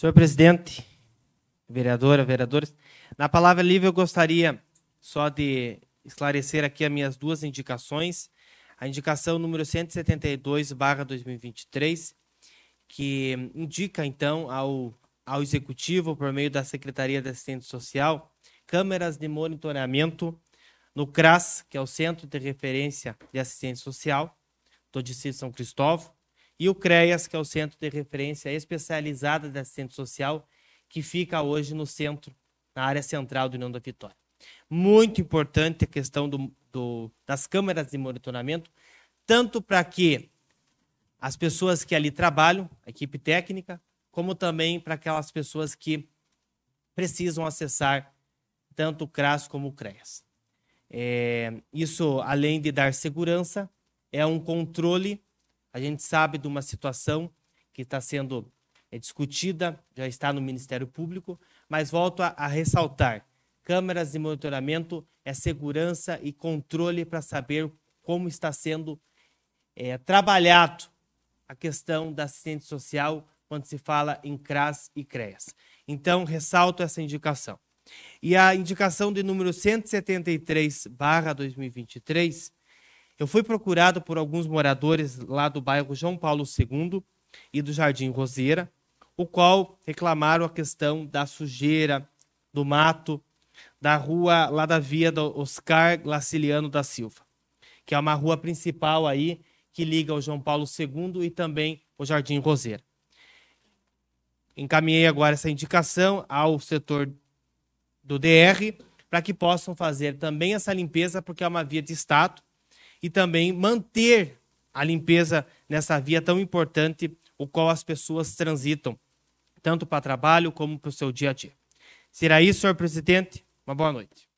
Senhor presidente, vereadora, vereadores, na palavra livre eu gostaria só de esclarecer aqui as minhas duas indicações. A indicação número 172/2023, que indica então ao ao executivo por meio da Secretaria de Assistência Social câmeras de monitoramento no CRAS, que é o Centro de Referência de Assistência Social do Distrito São Cristóvão, e o CREAS, que é o Centro de Referência Especializada da Assistência Social, que fica hoje no centro, na área central do União da Vitória. Muito importante a questão do, do, das câmeras de monitoramento, tanto para que as pessoas que ali trabalham, a equipe técnica, como também para aquelas pessoas que precisam acessar tanto o CRAS como o CREAS. É, isso, além de dar segurança, é um controle a gente sabe de uma situação que está sendo é, discutida, já está no Ministério Público, mas volto a, a ressaltar: câmeras de monitoramento é segurança e controle para saber como está sendo é, trabalhado a questão da assistente social quando se fala em CRAS e CREAS. Então, ressalto essa indicação. E a indicação de número 173, barra 2023, eu fui procurado por alguns moradores lá do bairro João Paulo II e do Jardim Roseira, o qual reclamaram a questão da sujeira, do mato, da rua lá da via do Oscar Glaciliano da Silva, que é uma rua principal aí que liga o João Paulo II e também o Jardim Roseira. Encaminhei agora essa indicação ao setor do DR para que possam fazer também essa limpeza, porque é uma via de estado e também manter a limpeza nessa via tão importante, o qual as pessoas transitam, tanto para trabalho como para o seu dia a dia. Será isso, senhor presidente? Uma boa noite.